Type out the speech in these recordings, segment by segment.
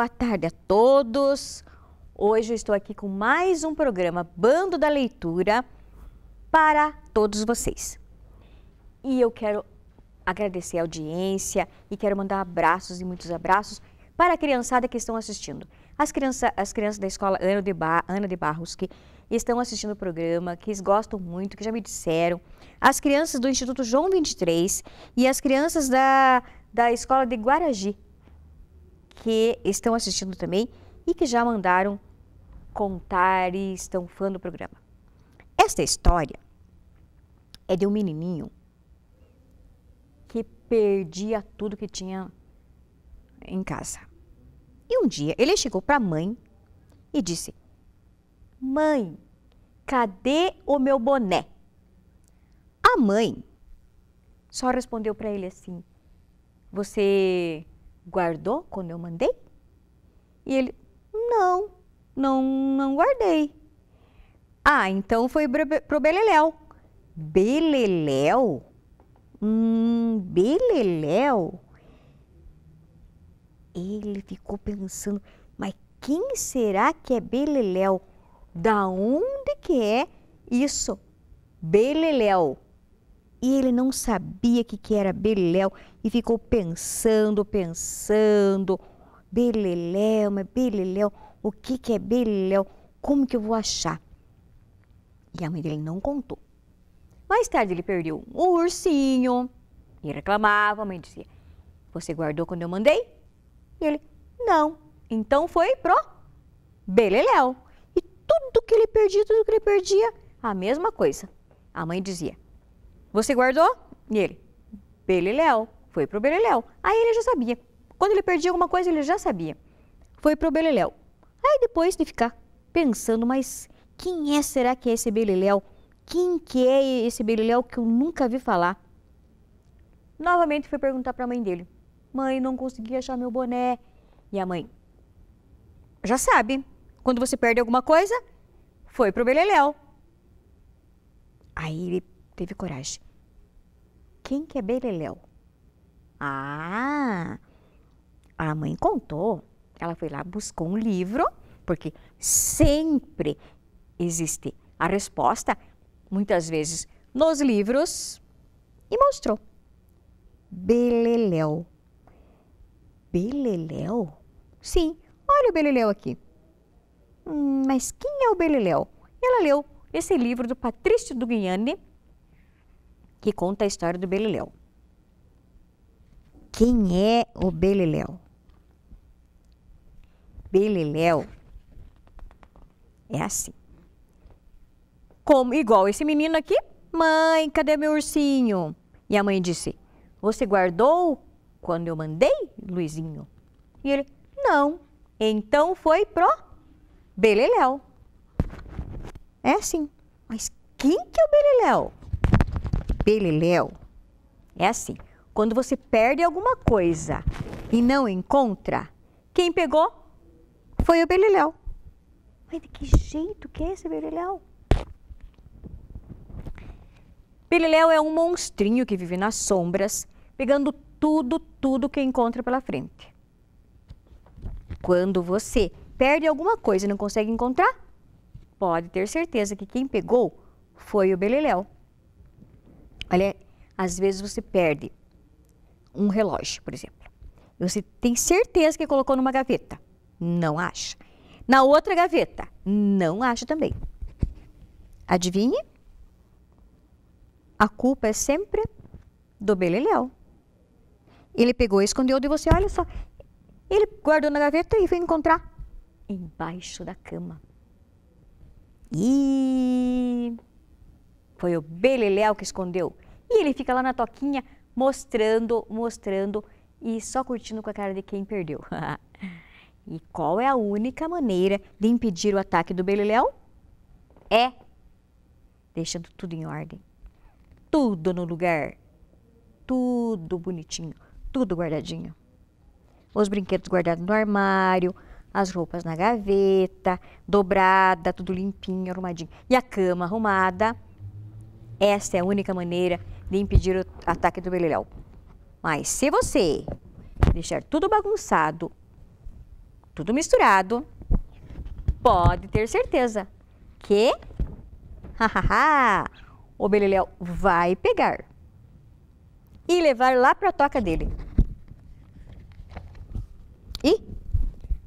Boa tarde a todos. Hoje eu estou aqui com mais um programa Bando da Leitura para todos vocês. E eu quero agradecer a audiência e quero mandar abraços e muitos abraços para a criançada que estão assistindo. As, criança, as crianças da escola Ana de, Bar, Ana de Barros que estão assistindo o programa, que eles gostam muito, que já me disseram. As crianças do Instituto João 23 e as crianças da, da escola de Guaragi, que estão assistindo também e que já mandaram contar e estão fã do programa. Esta história é de um menininho que perdia tudo que tinha em casa. E um dia ele chegou para a mãe e disse: Mãe, cadê o meu boné? A mãe só respondeu para ele assim: Você guardou quando eu mandei? E ele, não, não, não guardei. Ah, então foi pro Beleléu. Beleléu? Hum, Beleléu? Ele ficou pensando, mas quem será que é Beleléu? Da onde que é isso? Beleléu. E ele não sabia o que, que era Beleléu e ficou pensando, pensando. Beleléu, mas Beleléu, o que, que é Beleléu? Como que eu vou achar? E a mãe dele não contou. Mais tarde ele perdeu o um ursinho e reclamava. A mãe dizia: Você guardou quando eu mandei? E ele: Não. Então foi pro Beleléu. E tudo que ele perdia, tudo que ele perdia, a mesma coisa. A mãe dizia: você guardou? E ele, Beleléu. Foi pro Beleléu. Aí ele já sabia. Quando ele perdia alguma coisa, ele já sabia. Foi pro Beleléu. Aí depois de ficar pensando, mas quem é, será que é esse Beleléu? Quem que é esse Beleléu que eu nunca vi falar? Novamente foi perguntar para a mãe dele. Mãe, não consegui achar meu boné. E a mãe, já sabe, quando você perde alguma coisa, foi pro Beleléu. Aí ele teve coragem. Quem que é Beleléu? Ah, a mãe contou. Ela foi lá, buscou um livro, porque sempre existe a resposta, muitas vezes nos livros, e mostrou. Beleléu. Beleléu? Sim, olha o Beleléu aqui. Hum, mas quem é o Beleléu? Ela leu esse livro do Patrício do Guiane, que conta a história do Beliléu. Quem é o Beliléu? Beliléu é assim. Como igual esse menino aqui, mãe, cadê meu ursinho? E a mãe disse: Você guardou quando eu mandei, Luizinho? E ele: Não. Então foi pro Beleléu. É assim. Mas quem que é o Beleléu? Beleléu é assim: quando você perde alguma coisa e não encontra, quem pegou foi o Beleléu. Mas de que jeito que é esse Beleléu? Beleléu é um monstrinho que vive nas sombras, pegando tudo, tudo que encontra pela frente. Quando você perde alguma coisa e não consegue encontrar, pode ter certeza que quem pegou foi o Beleléu. Olha, às vezes você perde um relógio, por exemplo. E Você tem certeza que colocou numa gaveta. Não acha. Na outra gaveta, não acha também. Adivinhe? A culpa é sempre do Beleléu. Ele pegou e escondeu de você, olha só. Ele guardou na gaveta e foi encontrar embaixo da cama. E foi o Beleléu que escondeu. E ele fica lá na toquinha mostrando, mostrando e só curtindo com a cara de quem perdeu. e qual é a única maneira de impedir o ataque do Beleléu? É deixando tudo em ordem. Tudo no lugar. Tudo bonitinho. Tudo guardadinho. Os brinquedos guardados no armário, as roupas na gaveta, dobrada, tudo limpinho, arrumadinho. E a cama arrumada esta é a única maneira de impedir o ataque do beleléu. Mas se você deixar tudo bagunçado, tudo misturado, pode ter certeza que o beleléu vai pegar e levar lá para a toca dele. E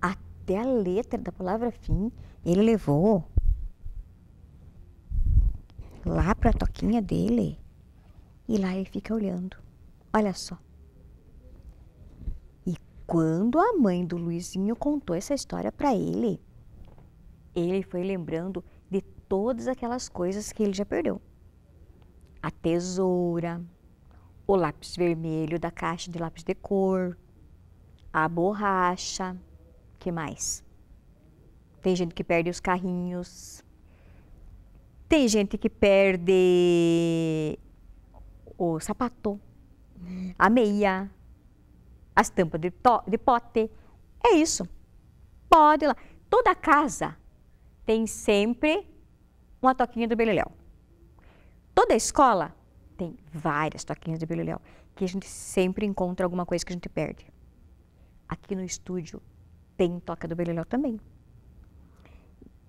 até a letra da palavra fim ele levou lá para a toquinha dele e lá ele fica olhando. Olha só. E quando a mãe do Luizinho contou essa história para ele, ele foi lembrando de todas aquelas coisas que ele já perdeu. A tesoura, o lápis vermelho da caixa de lápis de cor, a borracha, que mais? Tem gente que perde os carrinhos, tem gente que perde o sapato, a meia, as tampas de, de pote. É isso. Pode ir lá. Toda casa tem sempre uma toquinha do beleléu. Toda escola tem várias toquinhas do beleléu, que a gente sempre encontra alguma coisa que a gente perde. Aqui no estúdio tem toca do beleléu também.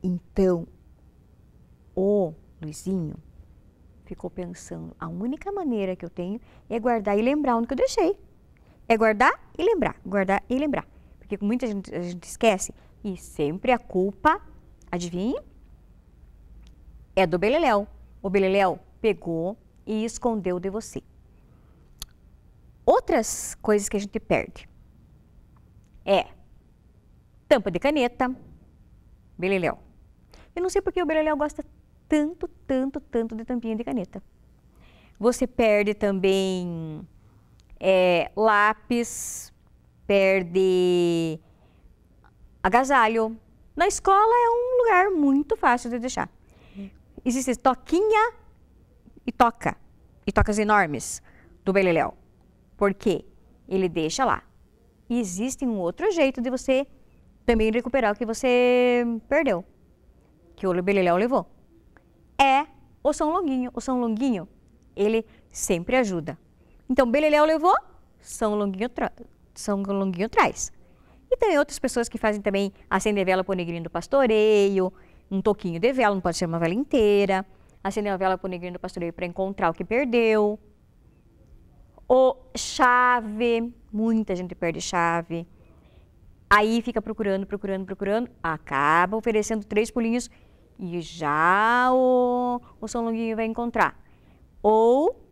Então, o Luizinho ficou pensando: a única maneira que eu tenho é guardar e lembrar onde que eu deixei. É guardar e lembrar, guardar e lembrar. Porque muita gente, a gente esquece. E sempre a culpa, adivinha? É do Beleléu. O Beleléu pegou e escondeu de você. Outras coisas que a gente perde é tampa de caneta, Beleléu. Eu não sei porque o Beleléu gosta tanto, tanto, tanto de tampinha de caneta. Você perde também é, lápis, perde agasalho. Na escola é um lugar muito fácil de deixar. Existe toquinha e toca. E tocas enormes do Beleléu. Por quê? Ele deixa lá. E existe um outro jeito de você também recuperar o que você perdeu. Que o Beleléu levou é o São Longuinho. O São Longuinho, ele sempre ajuda. Então, Beleléu levou, São Longuinho, tra São Longuinho traz. E tem outras pessoas que fazem também acender vela para o negrinho do pastoreio, um toquinho de vela, não pode ser uma vela inteira. Acender uma vela para o negrinho do pastoreio para encontrar o que perdeu. O chave, muita gente perde chave. Aí fica procurando, procurando, procurando, acaba oferecendo três pulinhos e já o, o São Longuinho vai encontrar. Ou,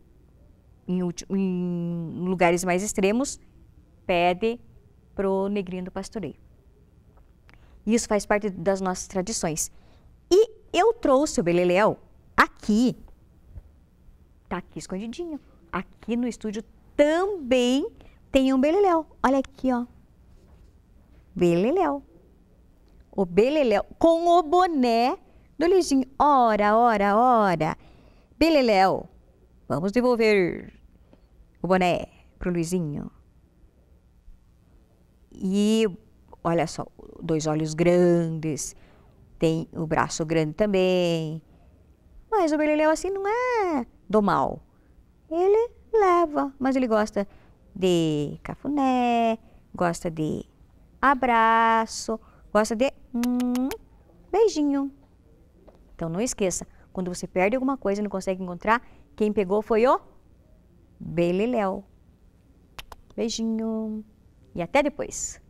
em, em lugares mais extremos, pede para o negrinho do pastoreio. Isso faz parte das nossas tradições. E eu trouxe o Beleléu aqui, tá aqui escondidinho. Aqui no estúdio também tem um Beleléu. Olha aqui, ó. Beleléu. O Beleléu com o boné do Lizinho. Ora, ora, ora. Beleléu, vamos devolver o boné pro Luizinho. E olha só, dois olhos grandes, tem o braço grande também. Mas o Beleléu assim não é do mal. Ele leva, mas ele gosta de cafuné, gosta de abraço, gosta de hum, beijinho. Então não esqueça, quando você perde alguma coisa e não consegue encontrar, quem pegou foi o Beleléu. Beijinho e até depois.